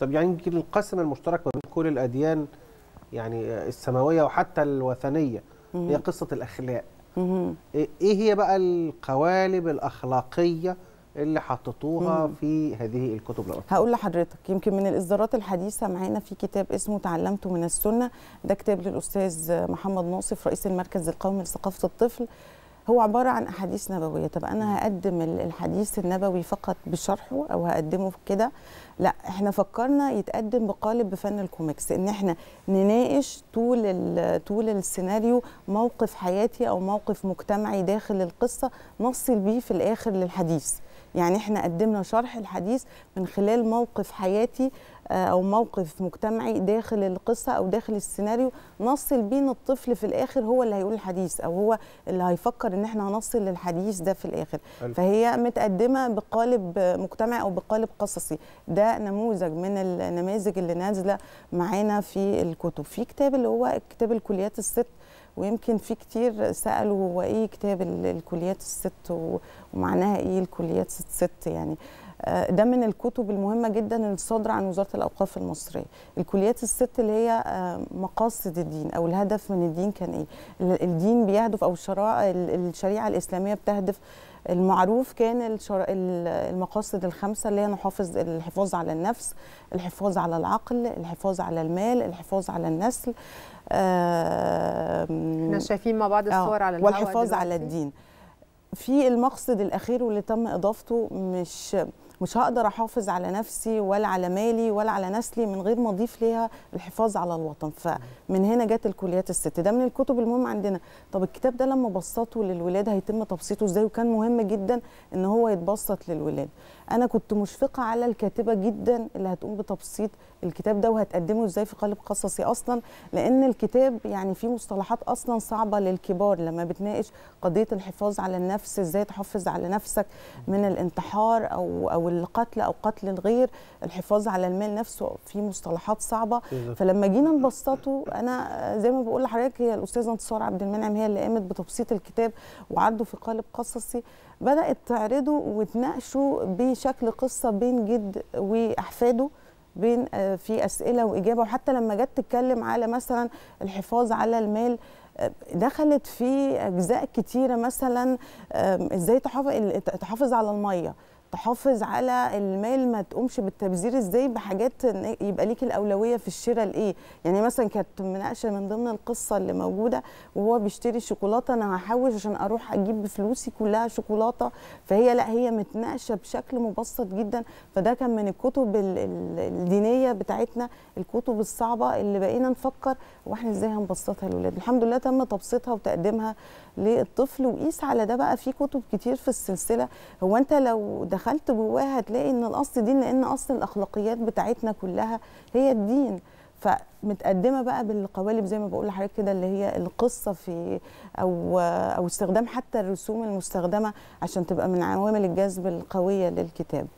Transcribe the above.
طب يعني يمكن القسم المشترك ما بين كل الاديان يعني السماويه وحتى الوثنيه هي قصه الاخلاق إيه-, ايه هي بقى القوالب الاخلاقيه اللي حطيتوها في هذه الكتب لو هقول لحضرتك يمكن من الاصدارات الحديثه معانا في كتاب اسمه تعلمت من السنه ده كتاب للاستاذ محمد ناصف رئيس المركز القومي لثقافه الطفل هو عباره عن احاديث نبويه طب انا هقدم الحديث النبوي فقط بشرحه او هقدمه كده لا احنا فكرنا يتقدم بقالب بفن الكوميكس ان احنا نناقش طول طول السيناريو موقف حياتي او موقف مجتمعي داخل القصه نصل بيه في الاخر للحديث يعني احنا قدمنا شرح الحديث من خلال موقف حياتي آه، او موقف مجتمعي داخل القصه او داخل السيناريو نصل بين الطفل في الاخر هو اللي هيقول الحديث او هو اللي هيفكر ان احنا هنصل للحديث ده في الاخر ألف. فهي متقدمه بقالب مجتمعي او بقالب قصصي ده نموذج من النماذج اللي نازله معانا في الكتب في كتاب اللي هو كتاب الكليات الست ويمكن في كتير سالوا هو ايه كتاب الكليات الست ومعناها ايه الكليات الست يعني آه، ده من الكتب المهمه جدا الصادره عن وزاره الاوقاف المصريه الكليات الست اللي هي آه، مقاصد الدين او الهدف من الدين كان ايه الدين بيهدف او الشريعه الاسلاميه بتهدف المعروف كان المقاصد الخمسة اللي هي نحافظ الحفاظ على النفس الحفاظ على العقل الحفاظ على المال الحفاظ على النسل احنا شايفين مع بعض الصور آه، على والحفاظ دلوقتي. على الدين في المقصد الأخير واللي تم إضافته مش مش هقدر احافظ على نفسي ولا على مالي ولا على نسلي من غير ما اضيف ليها الحفاظ على الوطن فمن هنا جت الكليات الست ده من الكتب المهمه عندنا طب الكتاب ده لما بسطه للولاد هيتم تبسيطه ازاي وكان مهم جدا ان هو يتبسط للولاد انا كنت مشفقه على الكاتبه جدا اللي هتقوم بتبسيط الكتاب ده وهتقدمه ازاي في قالب قصصي اصلا لان الكتاب يعني فيه مصطلحات اصلا صعبه للكبار لما بتناقش قضيه الحفاظ على النفس ازاي تحافظ على نفسك من الانتحار او او والقتل او قتل الغير الحفاظ على المال نفسه في مصطلحات صعبه فلما جينا نبسطه انا زي ما بقول لحضرتك هي الاستاذه انتصار عبد المنعم هي اللي قامت بتبسيط الكتاب وعرضه في قالب قصصي بدات تعرضه وتناقشه بشكل قصه بين جد واحفاده بين آه، في اسئله واجابه وحتى لما جت تتكلم على مثلا الحفاظ على المال آه، دخلت في اجزاء كتيره مثلا ازاي تحافظ على الميه تحافظ على المال ما تقومش بالتبذير ازاي بحاجات يبقى ليك الاولويه في الشراء لايه يعني مثلا كانت مناقشه من ضمن القصه اللي موجوده وهو بيشتري شوكولاته انا هحوش عشان اروح اجيب بفلوسي كلها شوكولاته فهي لا هي متناقشه بشكل مبسط جدا فده كان من الكتب الدينيه بتاعتنا الكتب الصعبه اللي بقينا نفكر واحنا ازاي هنبسطها للاولاد الحمد لله تم تبسيطها وتقديمها للطفل وقيس على ده بقى في كتب كتير في السلسله هو انت لو ده دخلت جواها هتلاقي ان الاصل دين لان اصل الاخلاقيات بتاعتنا كلها هي الدين فمتقدمه بقى بالقوالب زي ما بقول لحضرتك كده اللي هي القصه في او او استخدام حتى الرسوم المستخدمه عشان تبقى من عوامل الجذب القويه للكتاب